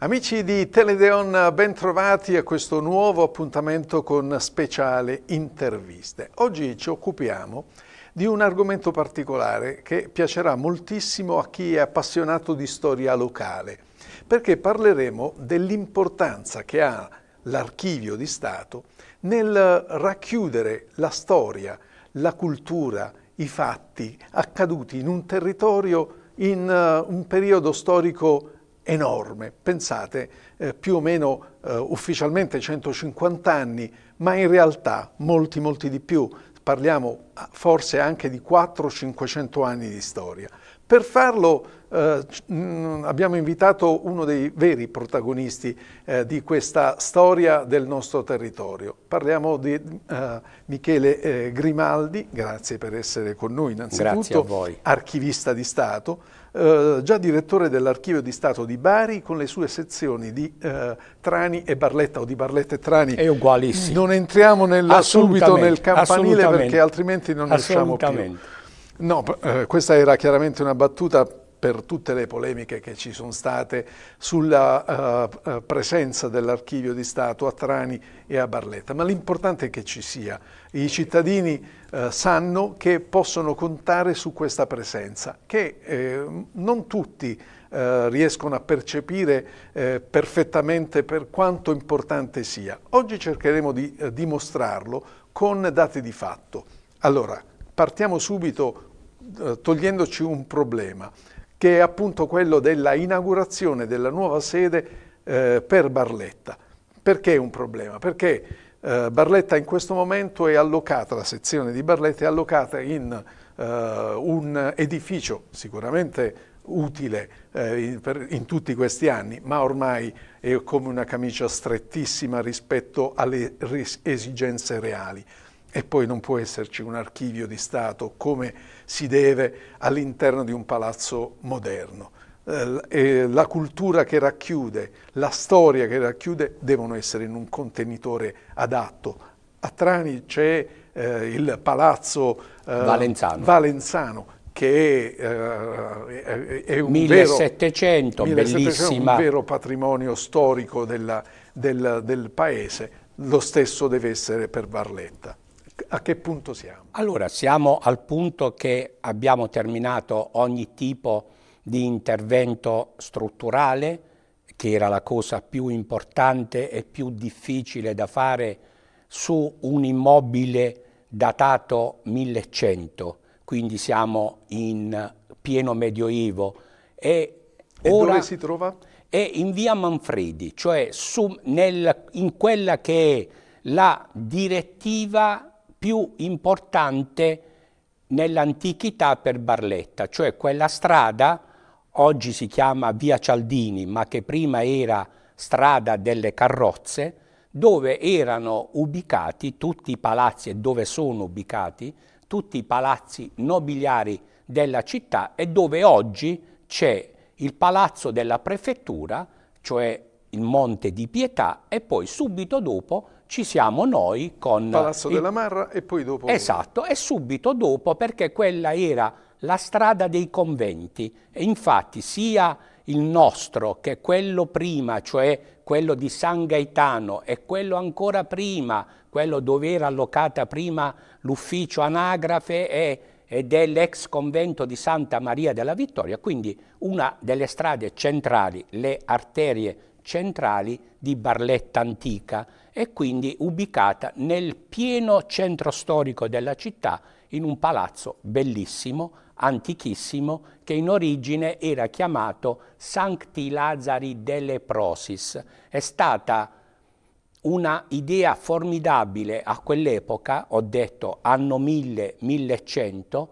Amici di Teledeon, bentrovati a questo nuovo appuntamento con speciale interviste. Oggi ci occupiamo di un argomento particolare che piacerà moltissimo a chi è appassionato di storia locale, perché parleremo dell'importanza che ha l'archivio di Stato nel racchiudere la storia, la cultura, i fatti accaduti in un territorio in eh, un periodo storico enorme. Pensate, eh, più o meno eh, ufficialmente 150 anni, ma in realtà molti, molti di più. Parliamo ah, forse anche di 400-500 anni di storia. Per farlo eh, abbiamo invitato uno dei veri protagonisti eh, di questa storia del nostro territorio. Parliamo di eh, Michele eh, Grimaldi, grazie per essere con noi innanzitutto, grazie a voi. archivista di Stato, eh, già direttore dell'Archivio di Stato di Bari con le sue sezioni di eh, Trani e Barletta o di Barletta e Trani. È ugualissimo. Non entriamo nel, subito nel campanile perché altrimenti non riusciamo usciamo più. No, eh, questa era chiaramente una battuta per tutte le polemiche che ci sono state sulla uh, presenza dell'archivio di Stato a Trani e a Barletta, ma l'importante è che ci sia. I cittadini uh, sanno che possono contare su questa presenza, che eh, non tutti riescono a percepire eh, perfettamente per quanto importante sia. Oggi cercheremo di eh, dimostrarlo con dati di fatto. Allora, partiamo subito togliendoci un problema che è appunto quello della inaugurazione della nuova sede eh, per Barletta. Perché è un problema? Perché eh, Barletta in questo momento è allocata, la sezione di Barletta è allocata in eh, un edificio sicuramente utile eh, in, per, in tutti questi anni, ma ormai è come una camicia strettissima rispetto alle esigenze reali e poi non può esserci un archivio di Stato come si deve all'interno di un palazzo moderno. Eh, la cultura che racchiude, la storia che racchiude devono essere in un contenitore adatto. A Trani c'è eh, il palazzo eh, Valenzano. Valenzano che eh, è, un 1700, vero, 1700, un vero patrimonio storico della, del, del paese, lo stesso deve essere per Barletta a che punto siamo? Allora, siamo al punto che abbiamo terminato ogni tipo di intervento strutturale, che era la cosa più importante e più difficile da fare su un immobile datato 1100, quindi siamo in pieno medioevo. E, e ora, dove si trova? È in via Manfredi, cioè su, nel, in quella che è la direttiva più importante nell'antichità per Barletta, cioè quella strada, oggi si chiama Via Cialdini, ma che prima era strada delle carrozze, dove erano ubicati tutti i palazzi e dove sono ubicati tutti i palazzi nobiliari della città e dove oggi c'è il palazzo della prefettura, cioè il Monte di Pietà e poi subito dopo ci siamo noi con... Palazzo il... della Marra e poi dopo... Esatto, e subito dopo perché quella era la strada dei conventi e infatti sia il nostro che quello prima, cioè quello di San Gaetano e quello ancora prima, quello dove era allocata prima l'ufficio anagrafe e, ed è l'ex convento di Santa Maria della Vittoria, quindi una delle strade centrali, le arterie centrali di Barletta Antica e quindi ubicata nel pieno centro storico della città in un palazzo bellissimo, antichissimo, che in origine era chiamato Sancti Lazari delle Prosis. È stata una idea formidabile a quell'epoca, ho detto anno 1000-1100,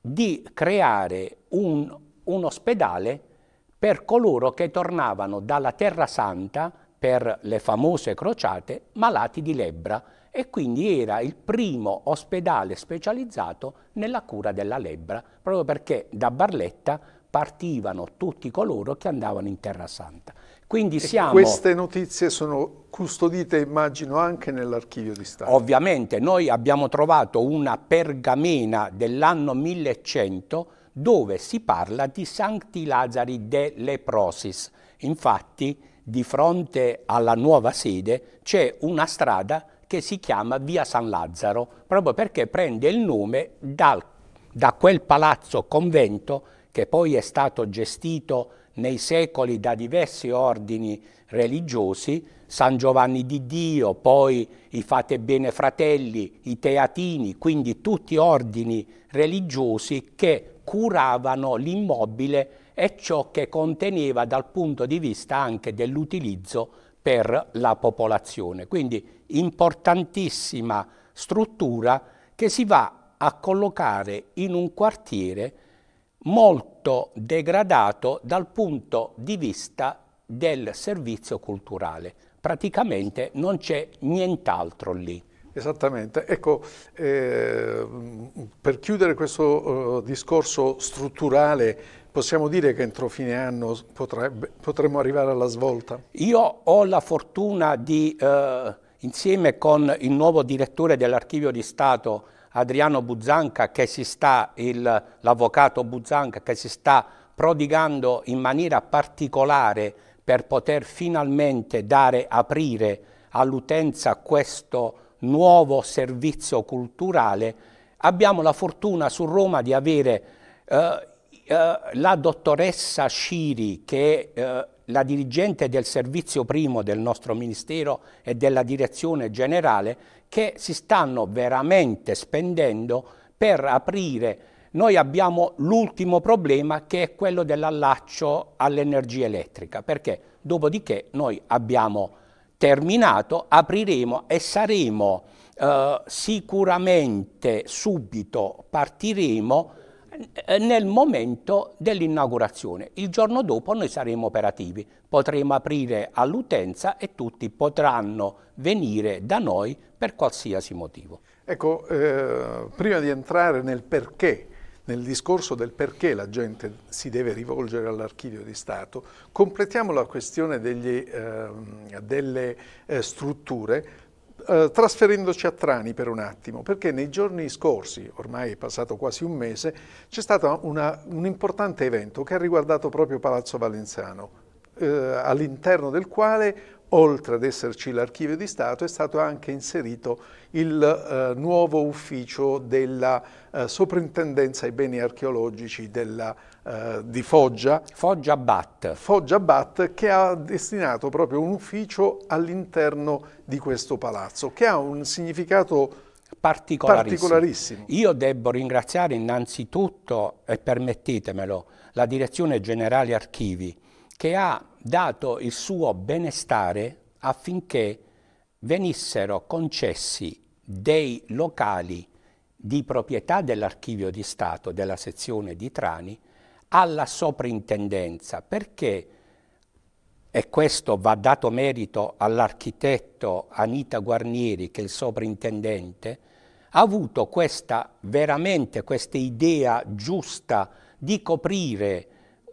di creare un, un ospedale per coloro che tornavano dalla Terra Santa per le famose crociate malati di lebbra e quindi era il primo ospedale specializzato nella cura della lebbra, proprio perché da Barletta partivano tutti coloro che andavano in Terra Santa. Quindi siamo... queste notizie sono custodite, immagino, anche nell'archivio di Stato. Ovviamente, noi abbiamo trovato una pergamena dell'anno 1100 dove si parla di Santi Lazzari de Leprosis. Infatti, di fronte alla nuova sede c'è una strada che si chiama Via San Lazzaro, proprio perché prende il nome dal, da quel palazzo convento che poi è stato gestito nei secoli da diversi ordini religiosi, San Giovanni di Dio, poi i Fate Bene Fratelli, i Teatini, quindi tutti ordini religiosi che curavano l'immobile e ciò che conteneva dal punto di vista anche dell'utilizzo per la popolazione. Quindi importantissima struttura che si va a collocare in un quartiere molto degradato dal punto di vista del servizio culturale. Praticamente non c'è nient'altro lì. Esattamente, ecco, eh, per chiudere questo eh, discorso strutturale, possiamo dire che entro fine anno potrebbe, potremmo arrivare alla svolta? Io ho la fortuna di, eh, insieme con il nuovo direttore dell'Archivio di Stato, Adriano Buzanca, che si sta, l'avvocato Buzanca, che si sta prodigando in maniera particolare per poter finalmente dare, aprire all'utenza questo nuovo servizio culturale, abbiamo la fortuna su Roma di avere eh, eh, la dottoressa Sciri, che è eh, la dirigente del servizio primo del nostro Ministero e della direzione generale, che si stanno veramente spendendo per aprire noi abbiamo l'ultimo problema che è quello dell'allaccio all'energia elettrica, perché dopodiché noi abbiamo terminato apriremo e saremo eh, sicuramente subito partiremo eh, nel momento dell'inaugurazione. Il giorno dopo noi saremo operativi, potremo aprire all'utenza e tutti potranno venire da noi per qualsiasi motivo. Ecco, eh, prima di entrare nel perché nel discorso del perché la gente si deve rivolgere all'archivio di Stato, completiamo la questione degli, eh, delle eh, strutture eh, trasferendoci a Trani per un attimo, perché nei giorni scorsi, ormai è passato quasi un mese, c'è stato una, un importante evento che ha riguardato proprio Palazzo Valenziano, eh, all'interno del quale oltre ad esserci l'archivio di Stato, è stato anche inserito il eh, nuovo ufficio della eh, soprintendenza ai beni archeologici della, eh, di Foggia. Foggia Bat. Foggia Bat che ha destinato proprio un ufficio all'interno di questo palazzo, che ha un significato particolarissimo. particolarissimo. Io devo ringraziare innanzitutto, e permettetemelo, la Direzione Generale Archivi, che ha dato il suo benestare affinché venissero concessi dei locali di proprietà dell'archivio di Stato della sezione di Trani alla soprintendenza perché, e questo va dato merito all'architetto Anita Guarnieri che è il soprintendente, ha avuto questa, veramente questa idea giusta di coprire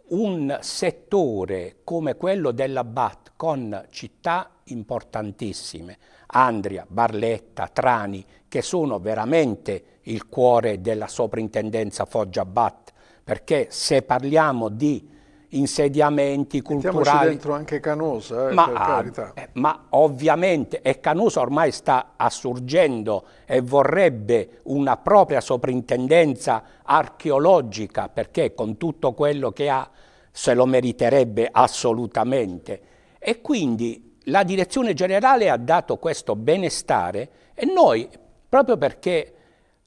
un settore come quello della BAT con città importantissime, Andria, Barletta, Trani, che sono veramente il cuore della soprintendenza Foggia BAT, perché se parliamo di insediamenti culturali. Mettiamoci dentro anche Canosa, eh, ma, per ah, carità. Ah, ma ovviamente, e Canosa ormai sta assurgendo e vorrebbe una propria soprintendenza archeologica, perché con tutto quello che ha se lo meriterebbe assolutamente. E quindi la direzione generale ha dato questo benestare e noi, proprio perché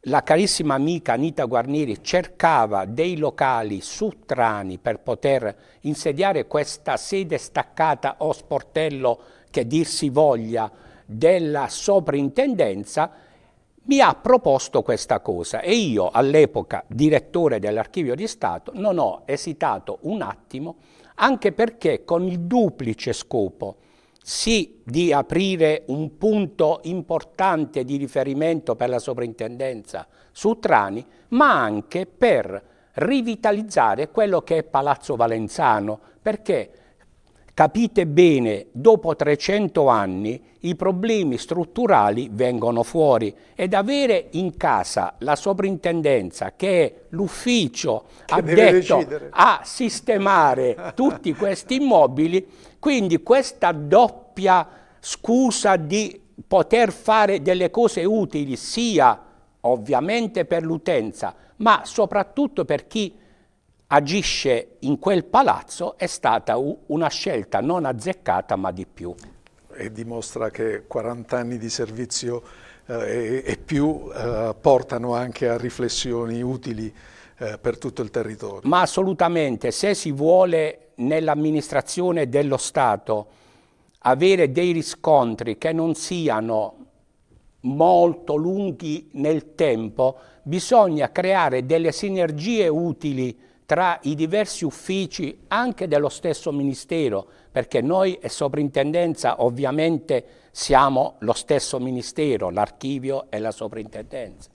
la carissima amica Anita Guarnieri cercava dei locali su Trani per poter insediare questa sede staccata o sportello che dir si voglia della soprintendenza, mi ha proposto questa cosa e io all'epoca direttore dell'archivio di Stato non ho esitato un attimo anche perché con il duplice scopo sì di aprire un punto importante di riferimento per la sovrintendenza su Trani, ma anche per rivitalizzare quello che è Palazzo Valenzano, perché Capite bene, dopo 300 anni i problemi strutturali vengono fuori ed avere in casa la soprintendenza che è l'ufficio addetto a sistemare tutti questi immobili, quindi questa doppia scusa di poter fare delle cose utili sia ovviamente per l'utenza ma soprattutto per chi agisce in quel palazzo è stata una scelta non azzeccata ma di più. E dimostra che 40 anni di servizio eh, e, più eh, portano anche a riflessioni utili eh, per tutto il territorio. Ma assolutamente, se si vuole nell'amministrazione dello Stato avere dei riscontri che non siano molto lunghi nel tempo, bisogna creare delle sinergie utili tra i diversi uffici anche dello stesso Ministero, perché noi e Soprintendenza ovviamente siamo lo stesso Ministero, l'archivio e la Soprintendenza.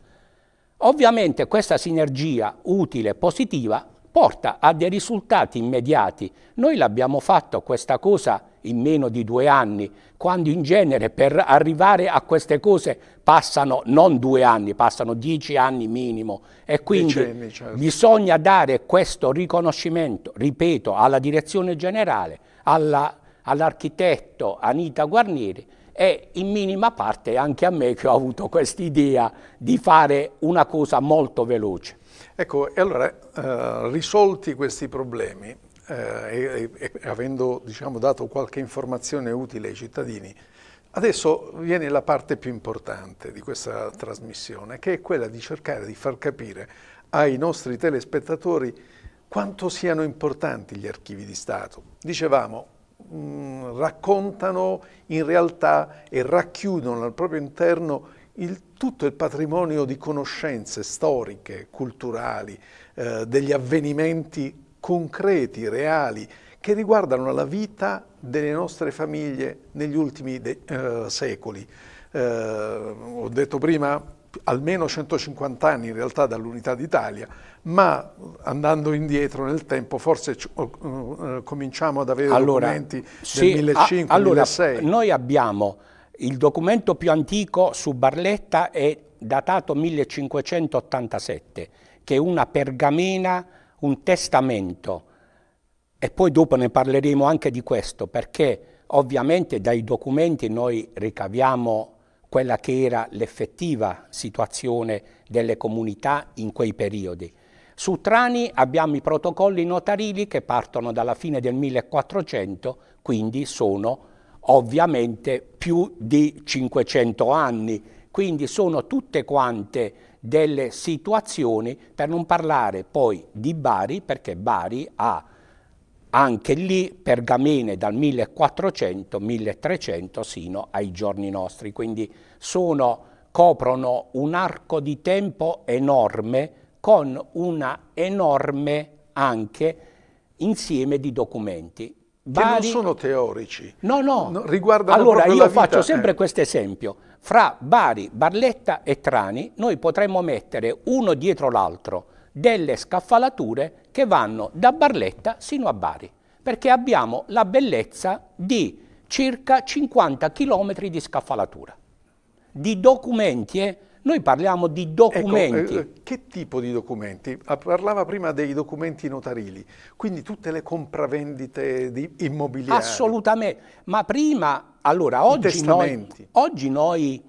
Ovviamente questa sinergia utile e positiva porta a dei risultati immediati. Noi l'abbiamo fatto questa cosa in meno di due anni, quando in genere per arrivare a queste cose passano non due anni, passano dieci anni minimo e quindi anni, certo. bisogna dare questo riconoscimento, ripeto, alla direzione generale, all'architetto all Anita Guarnieri e in minima parte anche a me che ho avuto quest'idea di fare una cosa molto veloce. Ecco, e allora, eh, risolti questi problemi, eh, e, e, avendo diciamo, dato qualche informazione utile ai cittadini, adesso viene la parte più importante di questa trasmissione, che è quella di cercare di far capire ai nostri telespettatori quanto siano importanti gli archivi di Stato. Dicevamo, mh, mm, raccontano in realtà e racchiudono al proprio interno il, tutto il patrimonio di conoscenze storiche, culturali, eh, degli avvenimenti concreti, reali, che riguardano la vita delle nostre famiglie negli ultimi de, eh, secoli. Eh, ho detto prima almeno 150 anni in realtà dall'unità d'Italia, ma andando indietro nel tempo forse eh, cominciamo ad avere allora, documenti sì, del 1500-1600. Allora, noi abbiamo il documento più antico su Barletta è datato 1587, che è una pergamena, un testamento. E poi dopo ne parleremo anche di questo, perché ovviamente dai documenti noi ricaviamo quella che era l'effettiva situazione delle comunità in quei periodi. Su Trani abbiamo i protocolli notarili che partono dalla fine del 1400, quindi sono ovviamente più di 500 anni. Quindi sono tutte quante delle situazioni, per non parlare poi di Bari, perché Bari ha anche lì pergamene dal 1400-1300 sino ai giorni nostri, quindi sono, coprono un arco di tempo enorme con una enorme anche insieme di documenti. Bari... Che non sono teorici. No, no. no riguardano allora io faccio sempre eh. questo esempio. Fra Bari, Barletta e Trani noi potremmo mettere uno dietro l'altro delle scaffalature che vanno da Barletta sino a Bari, perché abbiamo la bellezza di circa 50 km di scaffalatura, di documenti eh, noi parliamo di ecco, eh, documenti. Ecco, che tipo di documenti? Ah, parlava prima dei documenti notarili, quindi tutte le compravendite di immobiliari. Assolutamente, ma prima, allora, oggi noi, oggi noi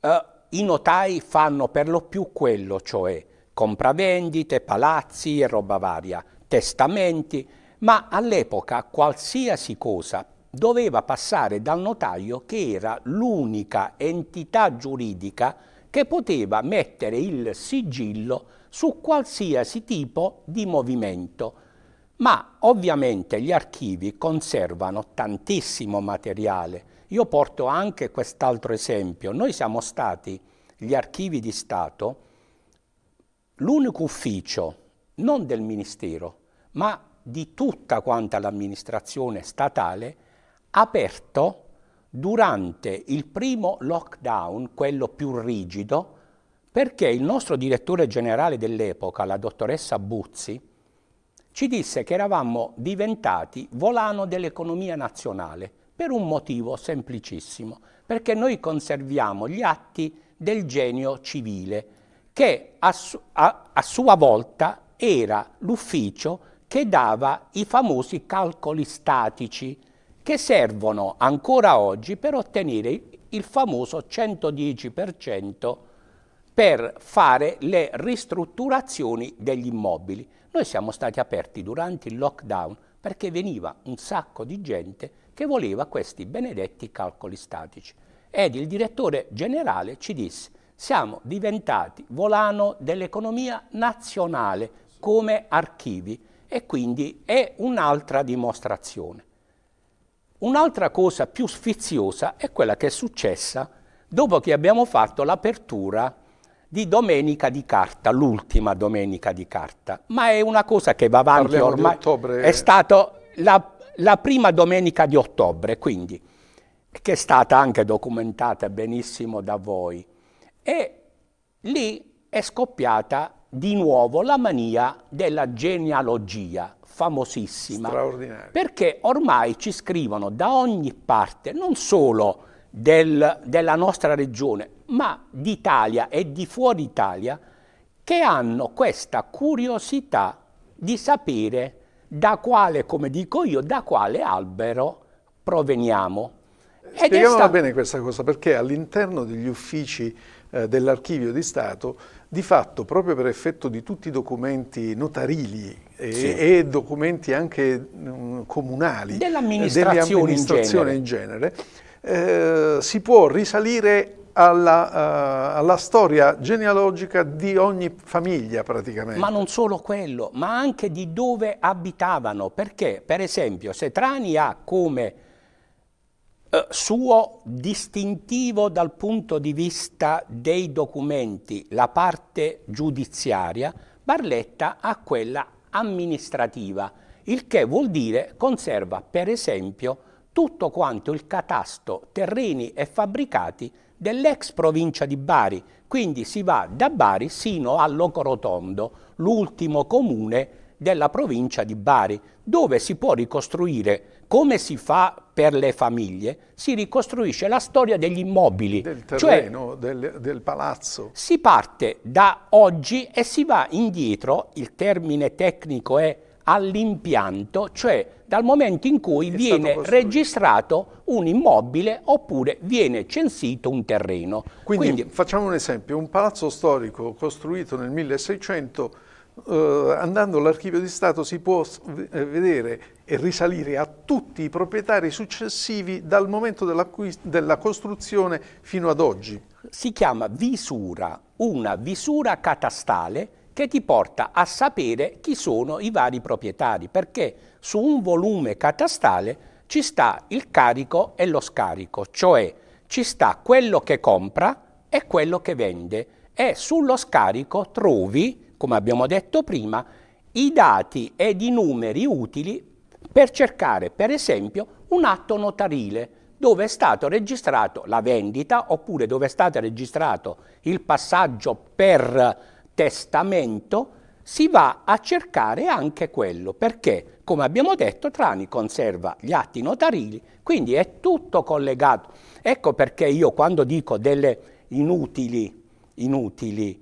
eh, i notai fanno per lo più quello, cioè compravendite, palazzi e roba varia, testamenti, ma all'epoca qualsiasi cosa doveva passare dal notaio che era l'unica entità giuridica che poteva mettere il sigillo su qualsiasi tipo di movimento. Ma ovviamente gli archivi conservano tantissimo materiale. Io porto anche quest'altro esempio. Noi siamo stati, gli archivi di Stato, l'unico ufficio, non del Ministero, ma di tutta quanta l'amministrazione statale, aperto durante il primo lockdown, quello più rigido, perché il nostro direttore generale dell'epoca, la dottoressa Buzzi, ci disse che eravamo diventati volano dell'economia nazionale per un motivo semplicissimo, perché noi conserviamo gli atti del genio civile, che a, su a, a sua volta era l'ufficio che dava i famosi calcoli statici, che servono ancora oggi per ottenere il famoso 110% per fare le ristrutturazioni degli immobili. Noi siamo stati aperti durante il lockdown perché veniva un sacco di gente che voleva questi benedetti calcoli statici. Ed il direttore generale ci disse siamo diventati volano dell'economia nazionale come archivi e quindi è un'altra dimostrazione. Un'altra cosa più sfiziosa è quella che è successa dopo che abbiamo fatto l'apertura di Domenica di Carta, l'ultima Domenica di Carta, ma è una cosa che va avanti Parliamo ormai. È stata la, la prima domenica di ottobre, quindi, che è stata anche documentata benissimo da voi. E lì è scoppiata di nuovo la mania della genealogia famosissima. Straordinaria. Perché ormai ci scrivono da ogni parte, non solo del, della nostra regione, ma d'Italia e di fuori Italia, che hanno questa curiosità di sapere da quale, come dico io, da quale albero proveniamo. Ed Spieghiamola bene questa cosa, perché all'interno degli uffici eh, dell'Archivio di Stato di fatto, proprio per effetto di tutti i documenti notarili e, sì. e documenti anche mh, mm, comunali dell'amministrazione eh, dell in, in genere, eh, si può risalire alla, uh, alla, storia genealogica di ogni famiglia praticamente. Ma non solo quello, ma anche di dove abitavano, perché per esempio se Trani ha come eh, suo distintivo dal punto di vista dei documenti, la parte giudiziaria, Barletta ha quella amministrativa, il che vuol dire conserva per esempio tutto quanto il catasto terreni e fabbricati dell'ex provincia di Bari, quindi si va da Bari sino a Locorotondo, l'ultimo comune della provincia di Bari, dove si può ricostruire come si fa per le famiglie, si ricostruisce la storia degli immobili. Del cioè terreno, cioè, del, del palazzo. Si parte da oggi e si va indietro, il termine tecnico è all'impianto, cioè dal momento in cui è viene registrato un immobile oppure viene censito un terreno. Quindi, Quindi facciamo un esempio, un palazzo storico costruito nel 1600 Uh, eh, andando all'archivio di Stato si può eh, vedere e risalire a tutti i proprietari successivi dal momento della, della costruzione fino ad oggi. Si chiama visura, una visura catastale che ti porta a sapere chi sono i vari proprietari, perché su un volume catastale ci sta il carico e lo scarico, cioè ci sta quello che compra e quello che vende e sullo scarico trovi, come abbiamo detto prima, i dati ed i numeri utili per cercare, per esempio, un atto notarile dove è stato registrato la vendita oppure dove è stato registrato il passaggio per testamento, si va a cercare anche quello, perché, come abbiamo detto, Trani conserva gli atti notarili, quindi è tutto collegato. Ecco perché io quando dico delle inutili, inutili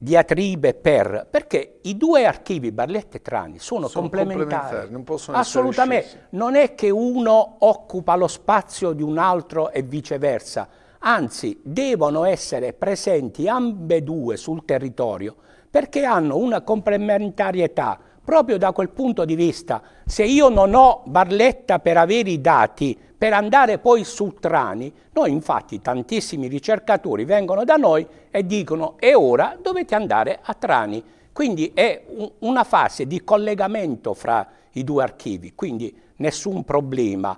diatribe per, perché i due archivi Barletta e Trani sono, sono complementari, complementari, non possono assolutamente, essere non è che uno occupa lo spazio di un altro e viceversa, anzi devono essere presenti ambedue sul territorio perché hanno una complementarietà proprio da quel punto di vista, se io non ho Barletta per avere i dati per andare poi su Trani, noi infatti tantissimi ricercatori vengono da noi e dicono e ora dovete andare a Trani. Quindi è un, una fase di collegamento fra i due archivi, quindi nessun problema.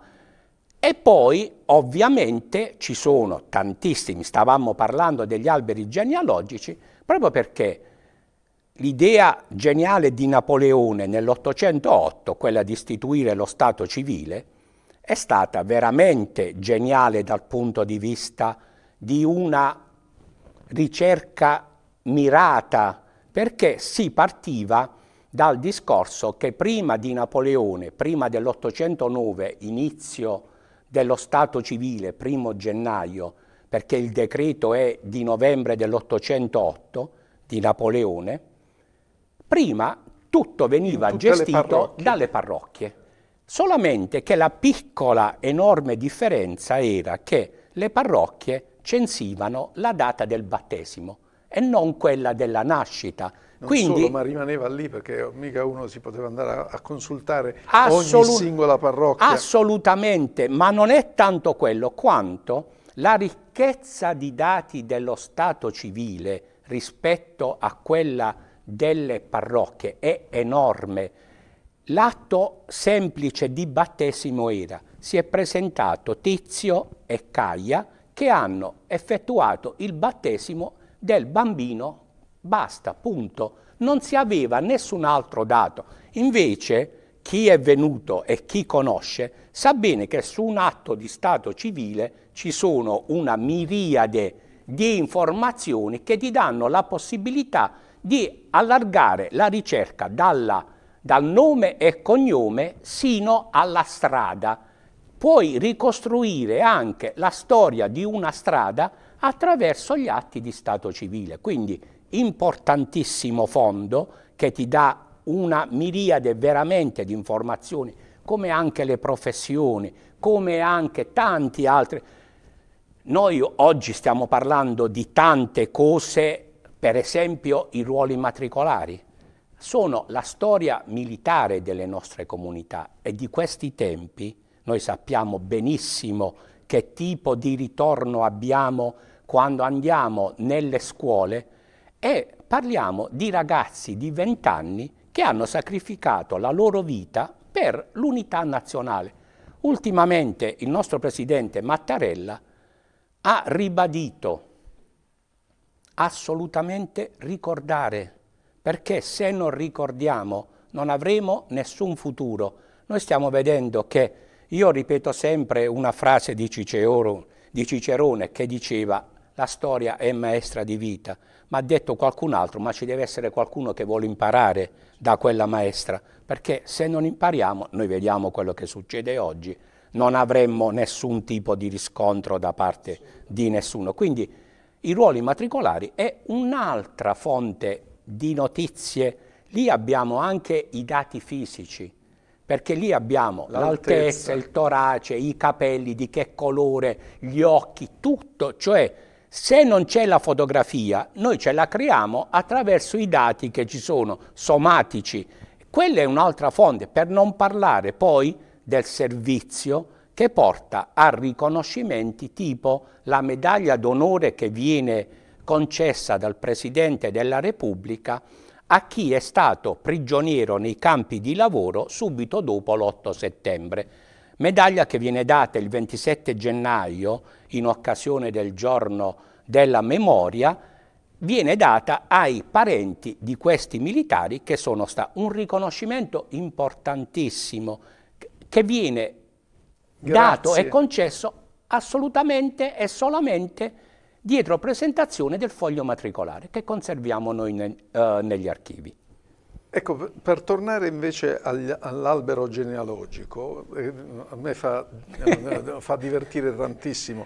E poi ovviamente ci sono tantissimi, stavamo parlando degli alberi genealogici, proprio perché l'idea geniale di Napoleone nell'808, quella di istituire lo Stato civile, è stata veramente geniale dal punto di vista di una ricerca mirata, perché si partiva dal discorso che prima di Napoleone, prima dell'809, inizio dello Stato civile, primo gennaio, perché il decreto è di novembre dell'808 di Napoleone, prima tutto veniva gestito parrocchie. dalle parrocchie solamente che la piccola enorme differenza era che le parrocchie censivano la data del battesimo e non quella della nascita. Non Quindi, solo, ma rimaneva lì perché mica uno si poteva andare a, a consultare ogni singola parrocchia. Assolutamente, ma non è tanto quello quanto la ricchezza di dati dello Stato civile rispetto a quella delle parrocchie è enorme L'atto semplice di battesimo era si è presentato Tizio e Caia che hanno effettuato il battesimo del bambino, basta, punto. Non si aveva nessun altro dato. Invece chi è venuto e chi conosce sa bene che su un atto di Stato civile ci sono una miriade di informazioni che ti danno la possibilità di allargare la ricerca dalla dal nome e cognome sino alla strada. Puoi ricostruire anche la storia di una strada attraverso gli atti di Stato civile. Quindi importantissimo fondo che ti dà una miriade veramente di informazioni, come anche le professioni, come anche tanti altri. Noi oggi stiamo parlando di tante cose, per esempio i ruoli matricolari sono la storia militare delle nostre comunità e di questi tempi noi sappiamo benissimo che tipo di ritorno abbiamo quando andiamo nelle scuole e parliamo di ragazzi di 20 anni che hanno sacrificato la loro vita per l'unità nazionale. Ultimamente il nostro presidente Mattarella ha ribadito assolutamente ricordare perché se non ricordiamo non avremo nessun futuro. Noi stiamo vedendo che, io ripeto sempre una frase di Cicerone, di Cicerone che diceva la storia è maestra di vita, ma ha detto qualcun altro, ma ci deve essere qualcuno che vuole imparare da quella maestra, perché se non impariamo, noi vediamo quello che succede oggi, non avremmo nessun tipo di riscontro da parte di nessuno. Quindi i ruoli matricolari è un'altra fonte di notizie, lì abbiamo anche i dati fisici, perché lì abbiamo l'altezza, il torace, i capelli, di che colore, gli occhi, tutto, cioè se non c'è la fotografia, noi ce la creiamo attraverso i dati che ci sono, somatici. Quella è un'altra fonte, per non parlare poi del servizio che porta a riconoscimenti tipo la medaglia d'onore che viene concessa dal Presidente della Repubblica a chi è stato prigioniero nei campi di lavoro subito dopo l'8 settembre. Medaglia che viene data il 27 gennaio in occasione del giorno della memoria viene data ai parenti di questi militari che sono stati un riconoscimento importantissimo che viene Grazie. dato e concesso assolutamente e solamente dietro presentazione del foglio matricolare che conserviamo noi ne, eh, negli archivi. Ecco, per tornare invece all'albero genealogico, eh, a me fa, eh, fa divertire tantissimo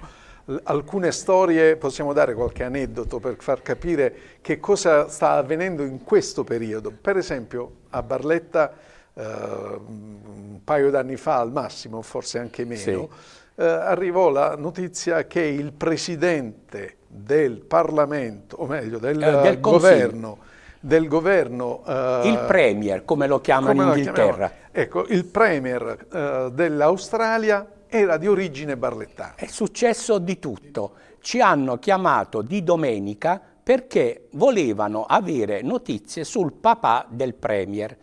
alcune storie, possiamo dare qualche aneddoto per far capire che cosa sta avvenendo in questo periodo. Per esempio a Barletta eh, un paio d'anni fa al massimo, forse anche meno, sì eh, arrivò la notizia che il presidente del Parlamento, o meglio del, eh, del eh, governo, del governo eh, il premier, come lo chiamano in Inghilterra. Ecco, il premier eh, dell'Australia era di origine barlettana. È successo di tutto. Ci hanno chiamato di domenica perché volevano avere notizie sul papà del premier,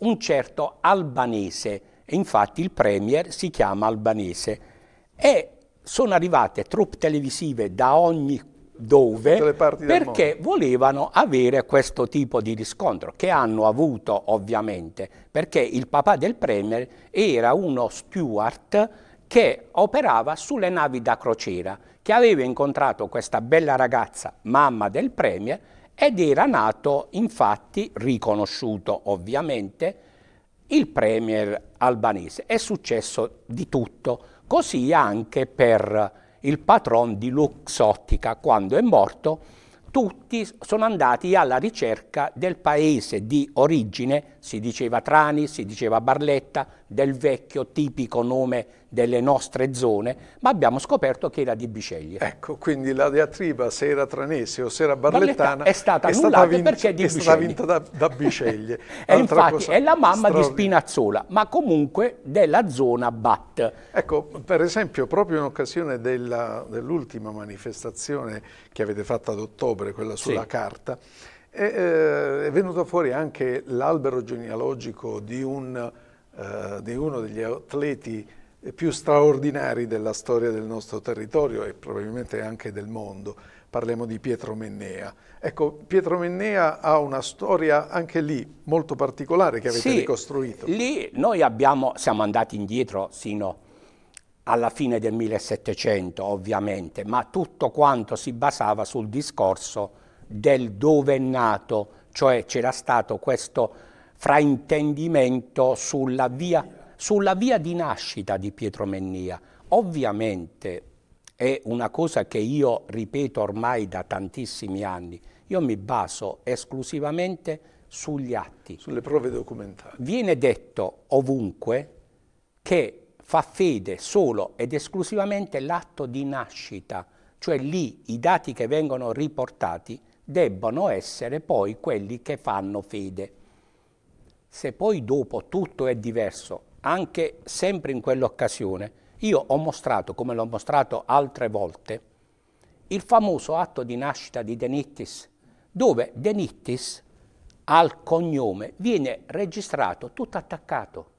un certo albanese. Infatti il premier si chiama albanese. E sono arrivate truppe televisive da ogni dove perché volevano avere questo tipo di riscontro che hanno avuto ovviamente perché il papà del premier era uno steward che operava sulle navi da crociera che aveva incontrato questa bella ragazza mamma del premier ed era nato infatti riconosciuto ovviamente il premier albanese è successo di tutto Così anche per il patron di Luxottica, quando è morto, tutti sono andati alla ricerca del paese di origine, si diceva Trani, si diceva Barletta, del vecchio tipico nome delle nostre zone, ma abbiamo scoperto che era di Biceglie. Ecco, quindi la diatriba, se era tranese o se era barlettana, Barletta è stata annullata vinc- perché di è stata vinta da, da Biceglie. e infatti è la mamma di Spinazzola, ma comunque della zona Bat. Ecco, per esempio, proprio in occasione dell'ultima manifestazione che avete fatto ad ottobre, quella sulla sì. carta, è, eh, è venuto fuori anche l'albero genealogico di un eh, di uno degli atleti più straordinari della storia del nostro territorio e probabilmente anche del mondo. Parliamo di Pietro Mennea. Ecco, Pietro Mennea ha una storia anche lì molto particolare che avete sì, ricostruito. Lì noi abbiamo, siamo andati indietro sino alla fine del 1700 ovviamente, ma tutto quanto si basava sul discorso del dove è nato, cioè c'era stato questo fraintendimento sulla via, sulla via di nascita di Pietro Mennia. Ovviamente è una cosa che io ripeto ormai da tantissimi anni, io mi baso esclusivamente sugli atti. Sulle prove documentali. Viene detto ovunque che fa fede solo ed esclusivamente l'atto di nascita, cioè lì i dati che vengono riportati debbono essere poi quelli che fanno fede. Se poi dopo tutto è diverso, anche sempre in quell'occasione, io ho mostrato, come l'ho mostrato altre volte, il famoso atto di nascita di Denittis, dove Denittis al cognome viene registrato tutto attaccato,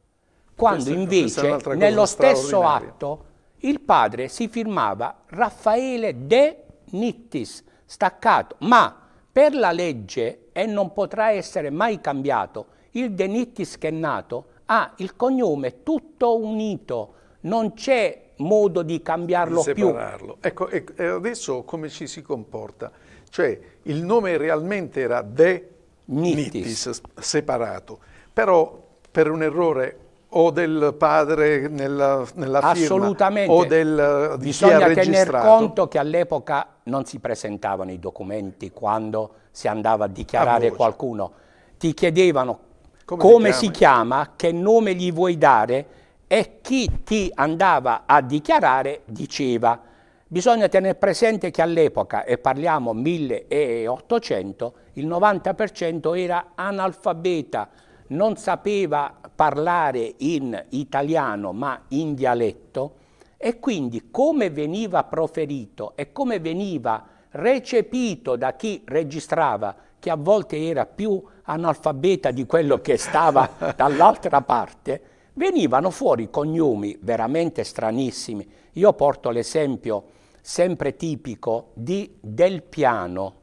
quando invece nello stesso atto il padre si firmava Raffaele De Nittis, staccato, ma per la legge e non potrà essere mai cambiato il Denittis che è nato ha il cognome tutto unito, non c'è modo di cambiarlo di separarlo. più. Ecco, e adesso come ci si comporta? Cioè, il nome realmente era De Nittis, separato, però per un errore o del padre nella, nella Assolutamente. o del, eh, di Bisogna chi tener conto che all'epoca non si presentavano i documenti quando si andava a dichiarare a qualcuno. Ti chiedevano come, Come si chiama? Che nome gli vuoi dare? E chi ti andava a dichiarare diceva. Bisogna tenere presente che all'epoca, e parliamo 1800, il 90% era analfabeta, non sapeva parlare in italiano ma in dialetto e quindi come veniva proferito e come veniva recepito da chi registrava che a volte era più analfabeta di quello che stava dall'altra parte, venivano fuori cognomi veramente stranissimi. Io porto l'esempio sempre tipico di Del Piano,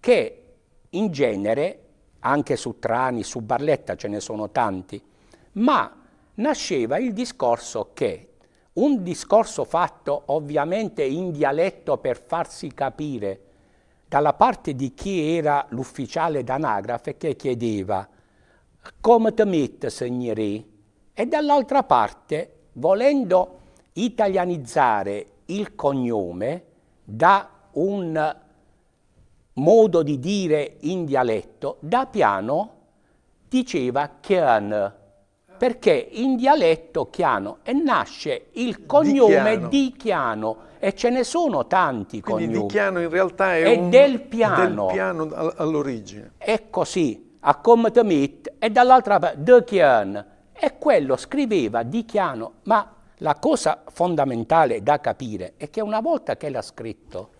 che in genere, anche su Trani, su Barletta ce ne sono tanti, ma nasceva il discorso che un discorso fatto ovviamente in dialetto per farsi capire, dalla parte di chi era l'ufficiale d'anagrafe che chiedeva come ti metti, signori? E dall'altra parte, volendo italianizzare il cognome da un modo di dire in dialetto, da piano diceva Chian, perché in dialetto Chiano e nasce il cognome di Chiano. Di Chiano e ce ne sono tanti Quindi coniughi. Quindi di Chiano in realtà è, è un, del piano, del piano all'origine. È così, a Come te mit, e dall'altra parte De Chian. E quello scriveva di Chiano, ma la cosa fondamentale da capire è che una volta che l'ha scritto,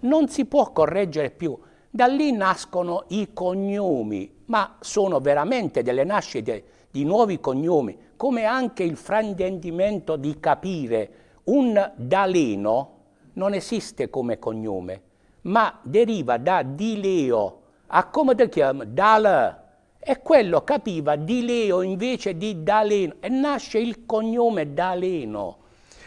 non si può correggere più. Da lì nascono i cognomi, ma sono veramente delle nascite di nuovi cognomi, come anche il fraintendimento di capire un Daleno non esiste come cognome, ma deriva da Dileo. A come ti chiama? Dale. E quello capiva Dileo invece di Daleno e nasce il cognome Daleno.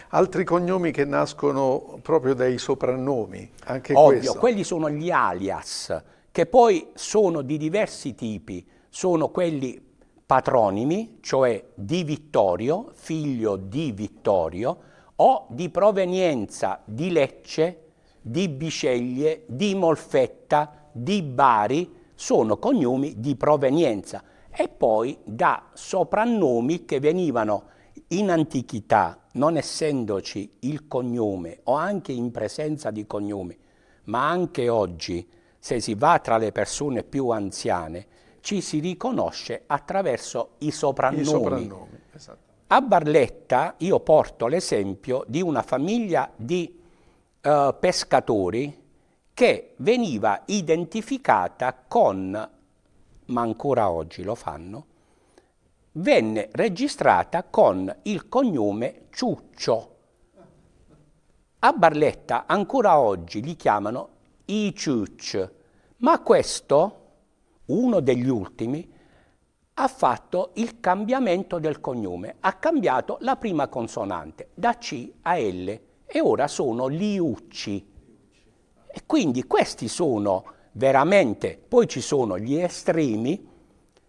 Altri cognomi che nascono proprio dai soprannomi, anche Ovvio, questo. quelli sono gli alias, che poi sono di diversi tipi. Sono quelli patronimi, cioè di Vittorio, figlio di Vittorio, o di provenienza di Lecce, di Bisceglie, di Molfetta, di Bari, sono cognomi di provenienza e poi da soprannomi che venivano in antichità, non essendoci il cognome o anche in presenza di cognomi, ma anche oggi, se si va tra le persone più anziane, ci si riconosce attraverso i soprannomi. I soprannomi. A Barletta io porto l'esempio di una famiglia di eh, pescatori che veniva identificata con, ma ancora oggi lo fanno, venne registrata con il cognome Ciuccio. A Barletta ancora oggi li chiamano i Ciucci, ma questo, uno degli ultimi, ha fatto il cambiamento del cognome, ha cambiato la prima consonante da C a L e ora sono Liucci. E quindi questi sono veramente, poi ci sono gli estremi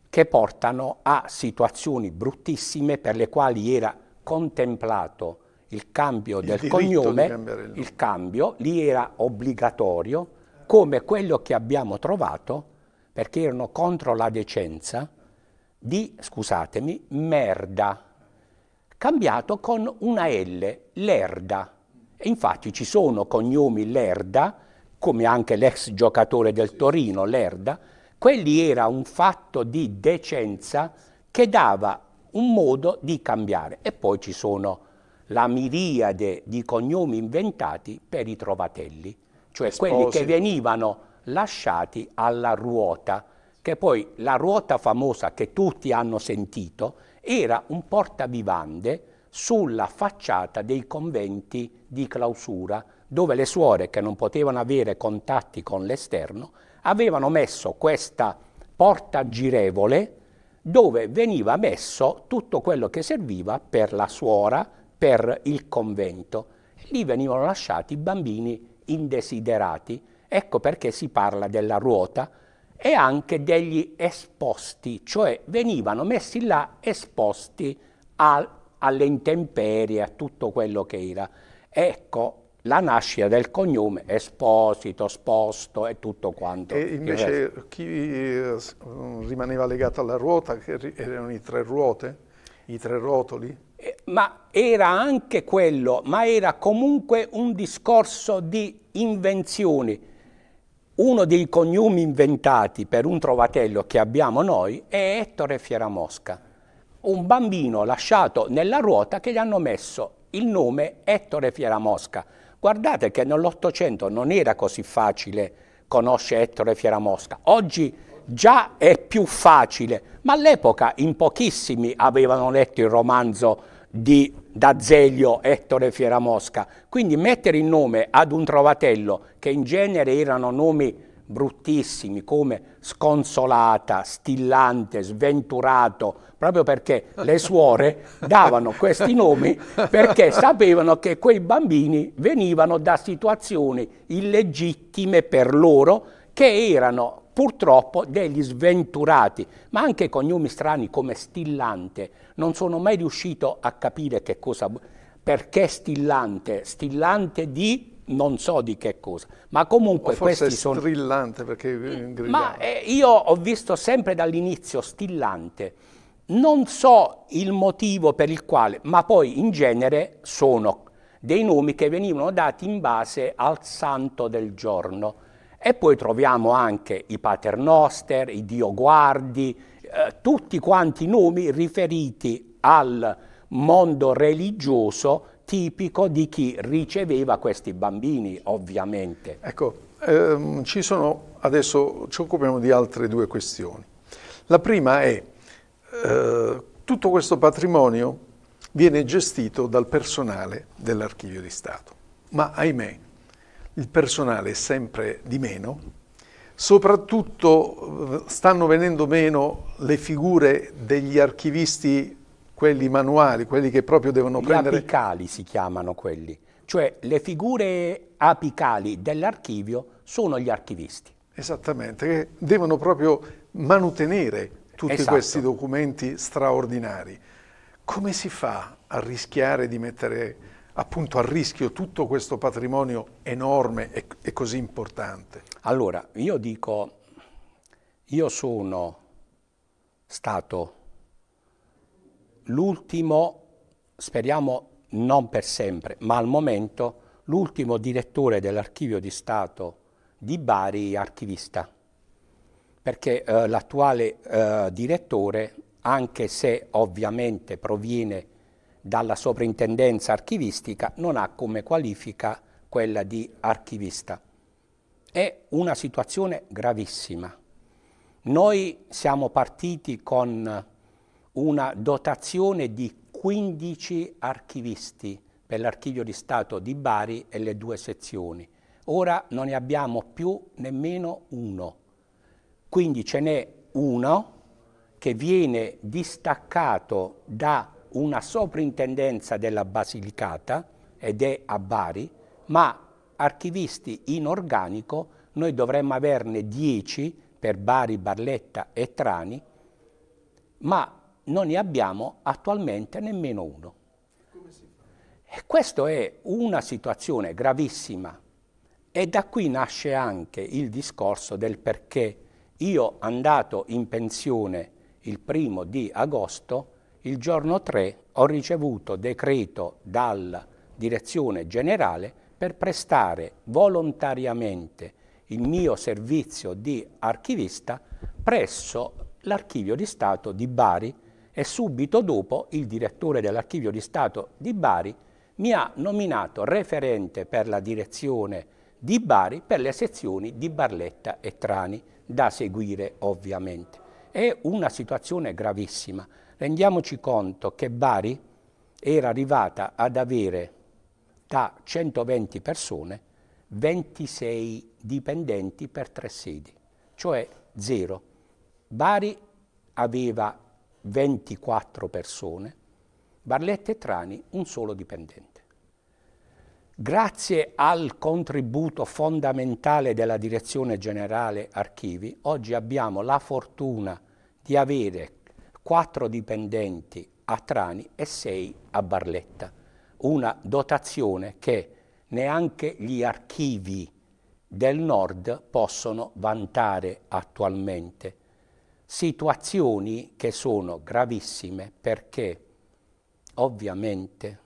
che portano a situazioni bruttissime per le quali era contemplato il cambio il del cognome, il, il cambio, lì era obbligatorio, come quello che abbiamo trovato, perché erano contro la decenza, di, scusatemi, merda, cambiato con una L, Lerda. E infatti ci sono cognomi Lerda, come anche l'ex giocatore del Torino, Lerda, quelli era un fatto di decenza che dava un modo di cambiare. E poi ci sono la miriade di cognomi inventati per i trovatelli, cioè Esposi. quelli che venivano lasciati alla ruota che poi la ruota famosa che tutti hanno sentito era un portavivande sulla facciata dei conventi di clausura, dove le suore che non potevano avere contatti con l'esterno avevano messo questa porta girevole dove veniva messo tutto quello che serviva per la suora, per il convento. Lì venivano lasciati i bambini indesiderati. Ecco perché si parla della ruota, e anche degli esposti, cioè venivano messi là esposti al, alle intemperie, a tutto quello che era. Ecco la nascita del cognome Esposito, Sposto e tutto quanto. E invece chi eh, rimaneva legato alla ruota, che erano i tre ruote, i tre rotoli? Eh, ma era anche quello, ma era comunque un discorso di invenzioni uno dei cognomi inventati per un trovatello che abbiamo noi è Ettore Fieramosca, un bambino lasciato nella ruota che gli hanno messo il nome Ettore Fieramosca. Guardate che nell'Ottocento non era così facile conoscere Ettore Fieramosca. Oggi già è più facile, ma all'epoca in pochissimi avevano letto il romanzo di D'Azeglio Ettore Fieramosca. Quindi mettere il nome ad un trovatello, che in genere erano nomi bruttissimi come sconsolata, stillante, sventurato, proprio perché le suore davano questi nomi perché sapevano che quei bambini venivano da situazioni illegittime per loro che erano purtroppo degli sventurati, ma anche cognomi strani come stillante non sono mai riuscito a capire che cosa, perché stillante, stillante di non so di che cosa, ma comunque o forse questi sono... strillante perché gridano. Eh, mm, ma eh, io ho visto sempre dall'inizio stillante, non so il motivo per il quale, ma poi in genere sono dei nomi che venivano dati in base al santo del giorno. E poi troviamo anche i paternoster, i dioguardi, eh, tutti quanti nomi riferiti al mondo religioso tipico di chi riceveva questi bambini, ovviamente. Ecco, ehm, ci sono, adesso ci occupiamo di altre due questioni. La prima è, eh, tutto questo patrimonio viene gestito dal personale dell'Archivio di Stato, ma ahimè, il personale è sempre di meno Soprattutto eh, stanno venendo meno le figure degli archivisti, quelli manuali, quelli che proprio devono Gli prendere... apicali si chiamano quelli, cioè le figure apicali dell'archivio sono gli archivisti. Esattamente, che devono proprio manutenere tutti esatto. questi documenti straordinari. Come si fa a rischiare di mettere appunto a rischio tutto questo patrimonio enorme e, e così importante? Allora, io dico, io sono stato l'ultimo, speriamo non per sempre, ma al momento l'ultimo direttore dell'archivio di Stato di Bari archivista, perché eh, l'attuale eh, direttore, anche se ovviamente proviene dalla soprintendenza archivistica, non ha come qualifica quella di archivista. È una situazione gravissima. Noi siamo partiti con una dotazione di 15 archivisti per l'Archivio di Stato di Bari e le due sezioni. Ora non ne abbiamo più nemmeno uno. Quindi ce n'è uno che viene distaccato da una soprintendenza della Basilicata ed è a Bari, ma archivisti in organico noi dovremmo averne 10 per Bari, Barletta e Trani, ma non ne abbiamo attualmente nemmeno uno. E questa è una situazione gravissima e da qui nasce anche il discorso del perché io andato in pensione il primo di agosto, il giorno 3 ho ricevuto decreto dalla direzione generale per prestare volontariamente il mio servizio di archivista presso l'Archivio di Stato di Bari e subito dopo il direttore dell'Archivio di Stato di Bari mi ha nominato referente per la direzione di Bari per le sezioni di Barletta e Trani, da seguire ovviamente. È una situazione gravissima. Rendiamoci conto che Bari era arrivata ad avere da 120 persone 26 dipendenti per tre sedi, cioè zero. Bari aveva 24 persone, Barletta e Trani un solo dipendente. Grazie al contributo fondamentale della Direzione Generale Archivi, oggi abbiamo la fortuna di avere quattro dipendenti a Trani e sei a Barletta una dotazione che neanche gli archivi del nord possono vantare attualmente. Situazioni che sono gravissime perché ovviamente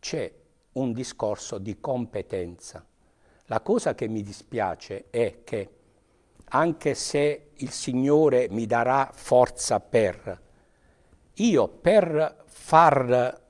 c'è un discorso di competenza. La cosa che mi dispiace è che anche se il Signore mi darà forza per, io per far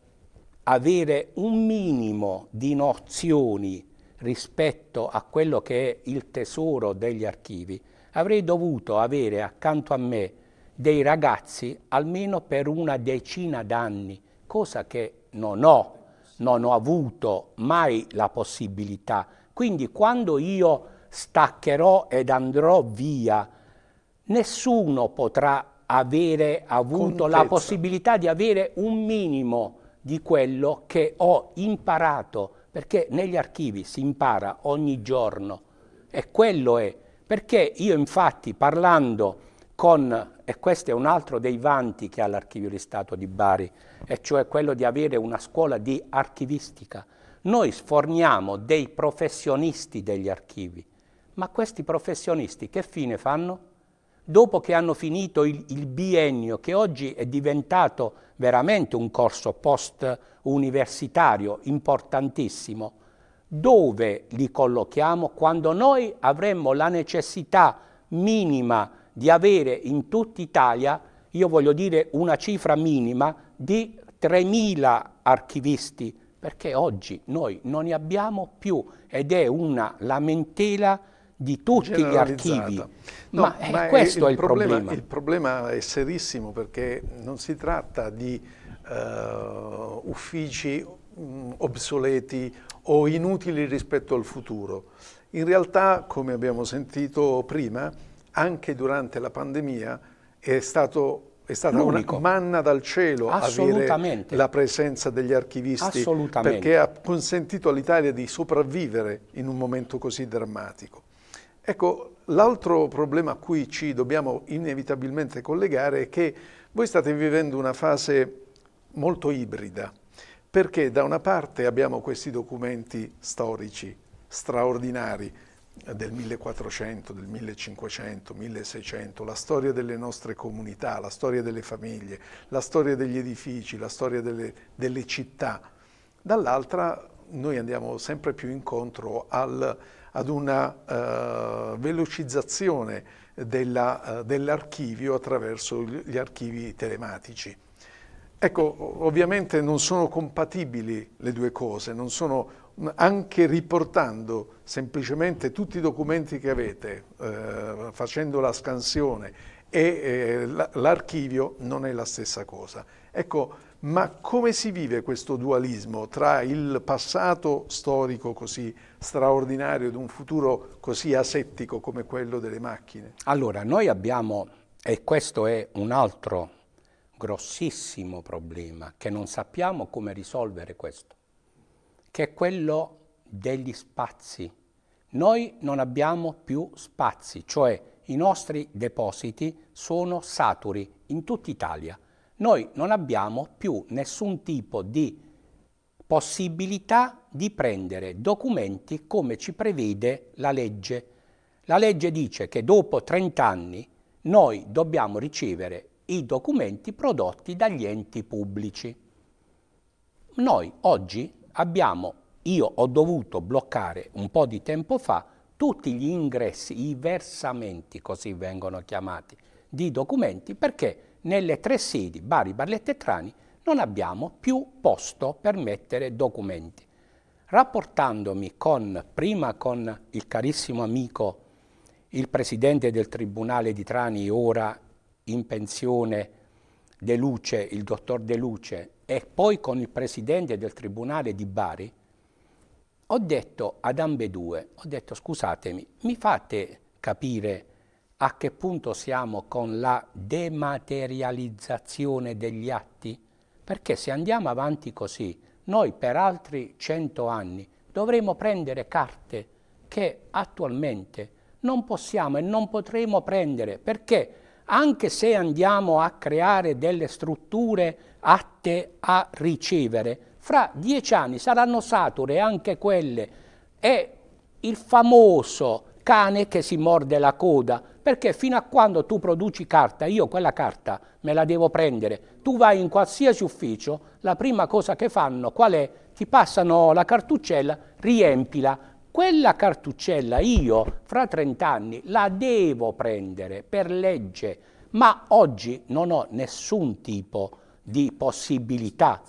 avere un minimo di nozioni rispetto a quello che è il tesoro degli archivi, avrei dovuto avere accanto a me dei ragazzi almeno per una decina d'anni, cosa che non ho, non ho avuto mai la possibilità. Quindi quando io staccherò ed andrò via, nessuno potrà avere avuto Contezza. la possibilità di avere un minimo di di quello che ho imparato, perché negli archivi si impara ogni giorno e quello è, perché io infatti parlando con, e questo è un altro dei vanti che ha l'Archivio di Stato di Bari, e cioè quello di avere una scuola di archivistica. Noi sforniamo dei professionisti degli archivi, ma questi professionisti che fine fanno? dopo che hanno finito il, il biennio, che oggi è diventato veramente un corso post-universitario importantissimo, dove li collochiamo quando noi avremmo la necessità minima di avere in tutta Italia, io voglio dire una cifra minima, di 3.000 archivisti, perché oggi noi non ne abbiamo più ed è una lamentela di tutti gli archivi. No, ma, eh, ma questo è, il, il problema, problema, Il problema è serissimo perché non si tratta di uh, uffici um, obsoleti o inutili rispetto al futuro. In realtà, come abbiamo sentito prima, anche durante la pandemia è, stato, è stata una manna dal cielo avere la presenza degli archivisti perché ha consentito all'Italia di sopravvivere in un momento così drammatico. Ecco, l'altro problema a cui ci dobbiamo inevitabilmente collegare è che voi state vivendo una fase molto ibrida, perché da una parte abbiamo questi documenti storici straordinari, eh, del 1400, del 1500, 1600, la storia delle nostre comunità, la storia delle famiglie, la storia degli edifici, la storia delle, delle città. Dall'altra noi andiamo sempre più incontro al, ad una uh, velocizzazione eh, dell'archivio uh, dell attraverso gli archivi telematici. Ecco, ovviamente non sono compatibili le due cose, sono, anche riportando semplicemente tutti i documenti che avete, eh, facendo la scansione e eh, l'archivio non è la stessa cosa. Ecco, ma come si vive questo dualismo tra il passato storico così straordinario ed un futuro così asettico come quello delle macchine? Allora, noi abbiamo, e questo è un altro grossissimo problema, che non sappiamo come risolvere questo, che è quello degli spazi. Noi non abbiamo più spazi, cioè i nostri depositi sono saturi in tutta Italia noi non abbiamo più nessun tipo di possibilità di prendere documenti come ci prevede la legge. La legge dice che dopo 30 anni noi dobbiamo ricevere i documenti prodotti dagli enti pubblici. Noi oggi abbiamo, io ho dovuto bloccare un po' di tempo fa tutti gli ingressi, i versamenti, così vengono chiamati, di documenti perché nelle tre sedi, Bari, Barletta e Trani, non abbiamo più posto per mettere documenti. Rapportandomi con, prima con il carissimo amico, il presidente del Tribunale di Trani, ora in pensione, De Luce, il dottor De Luce, e poi con il presidente del Tribunale di Bari, ho detto ad ambedue, ho detto scusatemi, mi fate capire a che punto siamo con la dematerializzazione degli atti? Perché se andiamo avanti così, noi per altri cento anni dovremo prendere carte che attualmente non possiamo e non potremo prendere, perché anche se andiamo a creare delle strutture atte a ricevere, fra dieci anni saranno sature anche quelle e il famoso cane che si morde la coda perché fino a quando tu produci carta, io quella carta me la devo prendere. Tu vai in qualsiasi ufficio, la prima cosa che fanno qual è? Ti passano la cartuccella, riempila. Quella cartuccella io fra 30 anni la devo prendere per legge, ma oggi non ho nessun tipo di possibilità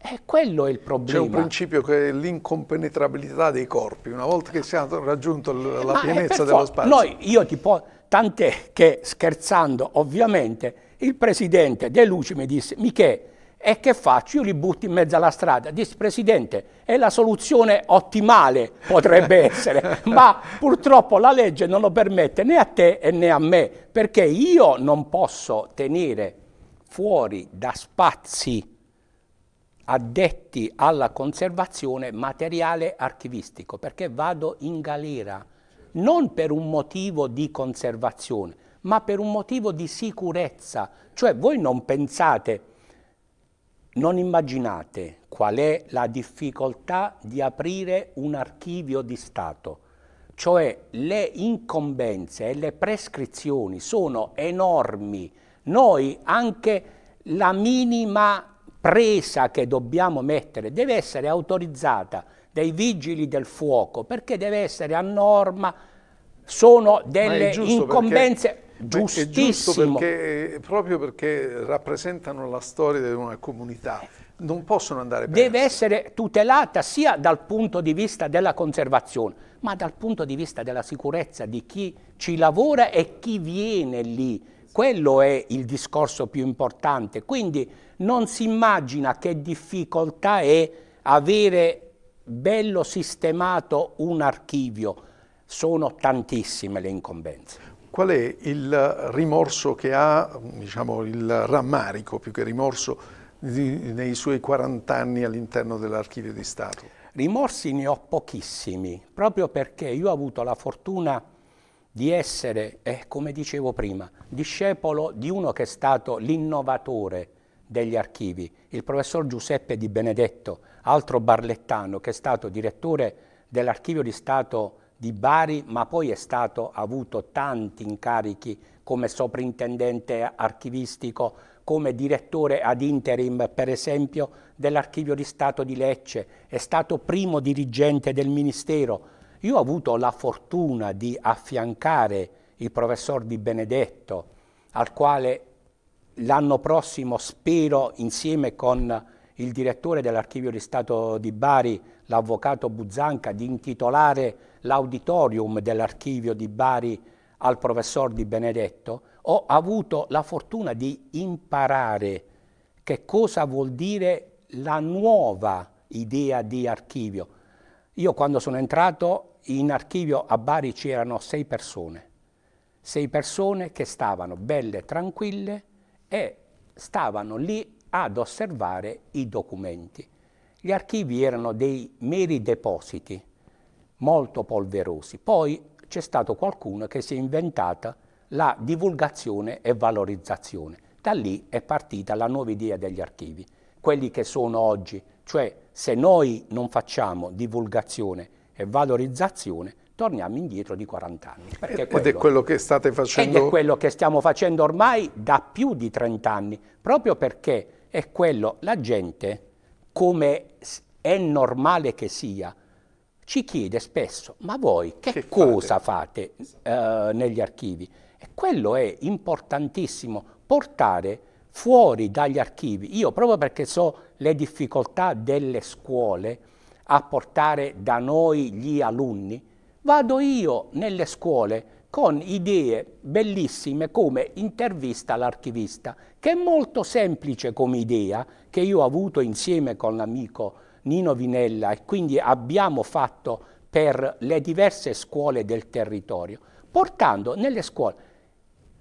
e quello è il problema. C'è un principio che è l'incompenetrabilità dei corpi. Una volta che si è raggiunto la ma pienezza dello spazio. Noi, io ti, po Tant'è che, scherzando ovviamente, il presidente De Luci mi disse, Michè, e che faccio? Io li butto in mezzo alla strada. Disse, Presidente, è la soluzione ottimale, potrebbe essere, ma purtroppo la legge non lo permette né a te né a me, perché io non posso tenere fuori da spazi addetti alla conservazione materiale archivistico, perché vado in galera non per un motivo di conservazione, ma per un motivo di sicurezza. Cioè voi non pensate, non immaginate qual è la difficoltà di aprire un archivio di Stato. Cioè le incombenze e le prescrizioni sono enormi. Noi anche la minima presa che dobbiamo mettere deve essere autorizzata dei vigili del fuoco, perché deve essere a norma, sono delle incombenze... Perché... Giustissimo. Perché, proprio perché rappresentano la storia di una comunità non possono andare bene. Deve essere tutelata sia dal punto di vista della conservazione, ma dal punto di vista della sicurezza di chi ci lavora e chi viene lì. Quello è il discorso più importante. Quindi non si immagina che difficoltà è avere bello sistemato un archivio, sono tantissime le incombenze. Qual è il rimorso che ha, diciamo il rammarico più che rimorso, di, nei suoi 40 anni all'interno dell'archivio di Stato? Rimorsi ne ho pochissimi, proprio perché io ho avuto la fortuna di essere, eh, come dicevo prima, discepolo di uno che è stato l'innovatore degli archivi, il professor Giuseppe Di Benedetto, altro barlettano che è stato direttore dell'Archivio di Stato di Bari, ma poi è stato, ha avuto tanti incarichi come soprintendente archivistico, come direttore ad interim, per esempio, dell'Archivio di Stato di Lecce, è stato primo dirigente del Ministero. Io ho avuto la fortuna di affiancare il professor Di Benedetto, al quale l'anno prossimo spero, insieme con il direttore dell'Archivio di Stato di Bari, l'avvocato Buzzanca, di intitolare l'auditorium dell'Archivio di Bari al professor Di Benedetto, ho avuto la fortuna di imparare che cosa vuol dire la nuova idea di archivio. Io quando sono entrato in archivio a Bari c'erano sei persone, sei persone che stavano belle, tranquille e stavano lì ad osservare i documenti. Gli archivi erano dei meri depositi, molto polverosi. Poi c'è stato qualcuno che si è inventata la divulgazione e valorizzazione. Da lì è partita la nuova idea degli archivi, quelli che sono oggi. Cioè, se noi non facciamo divulgazione e valorizzazione, torniamo indietro di 40 anni. Ed quello, è quello che state facendo? Ed è quello che stiamo facendo ormai da più di 30 anni, proprio perché è quello, la gente, come è normale che sia, ci chiede spesso, ma voi che, che cosa fate, fate eh, negli archivi? E quello è importantissimo, portare fuori dagli archivi. Io proprio perché so le difficoltà delle scuole a portare da noi gli alunni, vado io nelle scuole, con idee bellissime come intervista all'archivista, che è molto semplice come idea, che io ho avuto insieme con l'amico Nino Vinella e quindi abbiamo fatto per le diverse scuole del territorio, portando nelle scuole.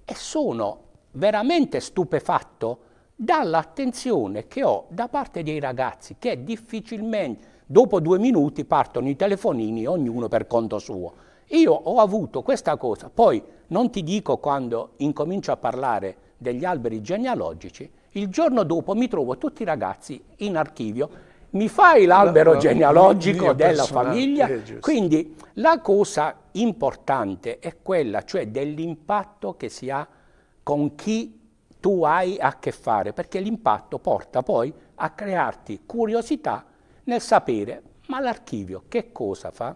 E sono veramente stupefatto dall'attenzione che ho da parte dei ragazzi, che difficilmente, dopo due minuti partono i telefonini, ognuno per conto suo io ho avuto questa cosa, poi non ti dico quando incomincio a parlare degli alberi genealogici, il giorno dopo mi trovo tutti i ragazzi in archivio, mi fai l'albero la, la, genealogico la, della famiglia, quindi la cosa importante è quella, cioè dell'impatto che si ha con chi tu hai a che fare, perché l'impatto porta poi a crearti curiosità nel sapere, ma l'archivio che cosa fa?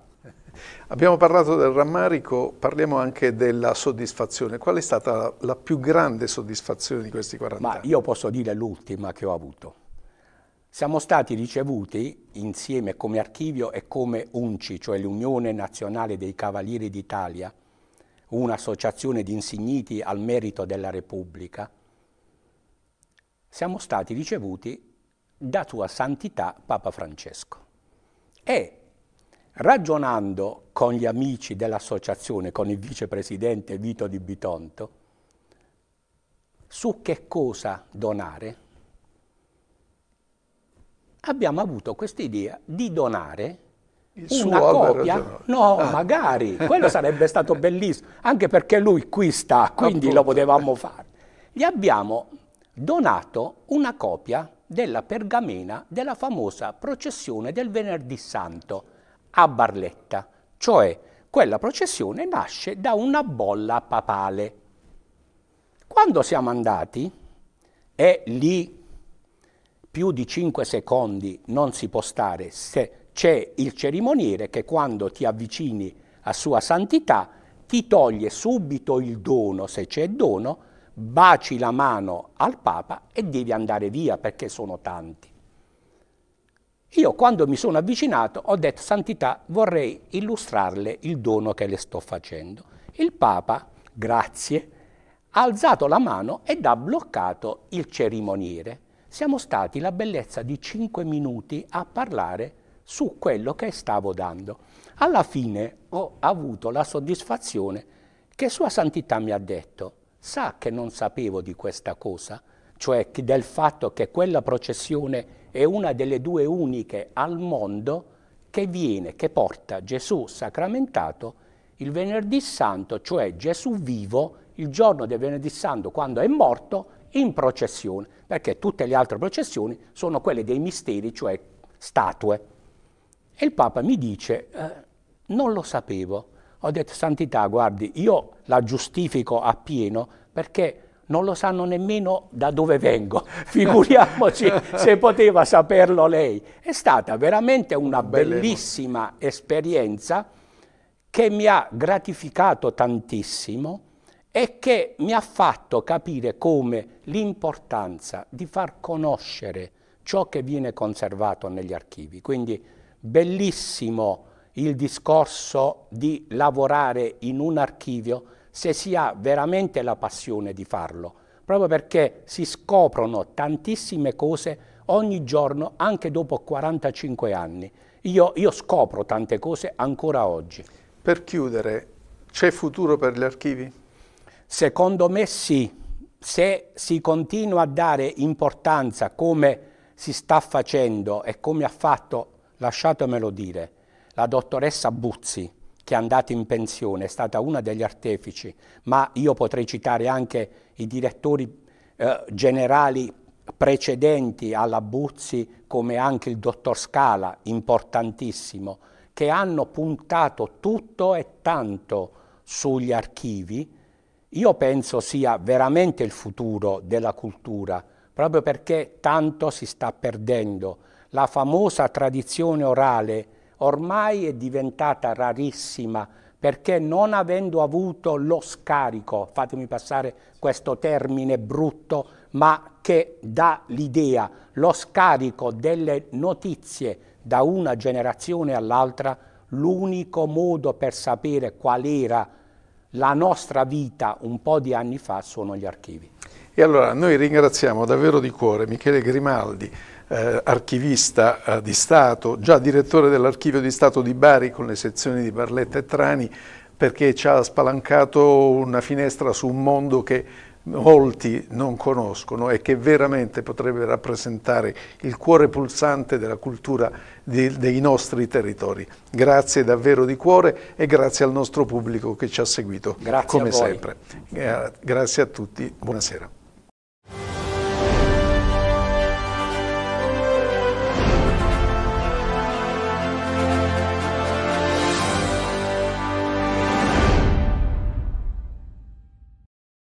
Abbiamo parlato del rammarico, parliamo anche della soddisfazione. Qual è stata la più grande soddisfazione di questi 40 Ma anni? Io posso dire l'ultima che ho avuto. Siamo stati ricevuti insieme come archivio e come UNCI, cioè l'Unione Nazionale dei Cavalieri d'Italia, un'associazione di insigniti al merito della Repubblica, siamo stati ricevuti da Tua Santità Papa Francesco. E Ragionando con gli amici dell'associazione, con il vicepresidente Vito Di Bitonto, su che cosa donare, abbiamo avuto quest'idea di donare il una copia, no, ah. magari, quello sarebbe stato bellissimo, anche perché lui qui sta, quindi Appunto. lo potevamo fare. Gli abbiamo donato una copia della pergamena della famosa processione del venerdì santo a Barletta, cioè quella processione nasce da una bolla papale. Quando siamo andati, e lì più di 5 secondi non si può stare se c'è il cerimoniere che quando ti avvicini a Sua Santità ti toglie subito il dono, se c'è dono, baci la mano al Papa e devi andare via perché sono tanti. Io quando mi sono avvicinato ho detto, Santità, vorrei illustrarle il dono che le sto facendo. Il Papa, grazie, ha alzato la mano ed ha bloccato il cerimoniere. Siamo stati la bellezza di cinque minuti a parlare su quello che stavo dando. Alla fine ho avuto la soddisfazione che Sua Santità mi ha detto, sa che non sapevo di questa cosa? cioè del fatto che quella processione è una delle due uniche al mondo che viene, che porta Gesù sacramentato il venerdì santo, cioè Gesù vivo, il giorno del venerdì santo quando è morto, in processione, perché tutte le altre processioni sono quelle dei misteri, cioè statue. E il Papa mi dice, eh, non lo sapevo. Ho detto, Santità, guardi, io la giustifico appieno perché non lo sanno nemmeno da dove vengo, figuriamoci se poteva saperlo lei. È stata veramente una bellissima esperienza che mi ha gratificato tantissimo e che mi ha fatto capire come l'importanza di far conoscere ciò che viene conservato negli archivi. Quindi bellissimo il discorso di lavorare in un archivio se si ha veramente la passione di farlo, proprio perché si scoprono tantissime cose ogni giorno, anche dopo 45 anni. Io, io scopro tante cose ancora oggi. Per chiudere, c'è futuro per gli archivi? Secondo me sì, se si continua a dare importanza come si sta facendo e come ha fatto, lasciatemelo dire, la dottoressa Buzzi, che è andata in pensione, è stata una degli artefici, ma io potrei citare anche i direttori eh, generali precedenti alla Buzzi, come anche il dottor Scala, importantissimo, che hanno puntato tutto e tanto sugli archivi, io penso sia veramente il futuro della cultura, proprio perché tanto si sta perdendo. La famosa tradizione orale ormai è diventata rarissima perché non avendo avuto lo scarico, fatemi passare questo termine brutto, ma che dà l'idea, lo scarico delle notizie da una generazione all'altra, l'unico modo per sapere qual era la nostra vita un po' di anni fa sono gli archivi. E allora noi ringraziamo davvero di cuore Michele Grimaldi, eh, archivista eh, di Stato, già direttore dell'archivio di Stato di Bari con le sezioni di Barletta e Trani, perché ci ha spalancato una finestra su un mondo che molti non conoscono e che veramente potrebbe rappresentare il cuore pulsante della cultura di, dei nostri territori. Grazie davvero di cuore e grazie al nostro pubblico che ci ha seguito grazie come sempre. Grazie a tutti, buonasera.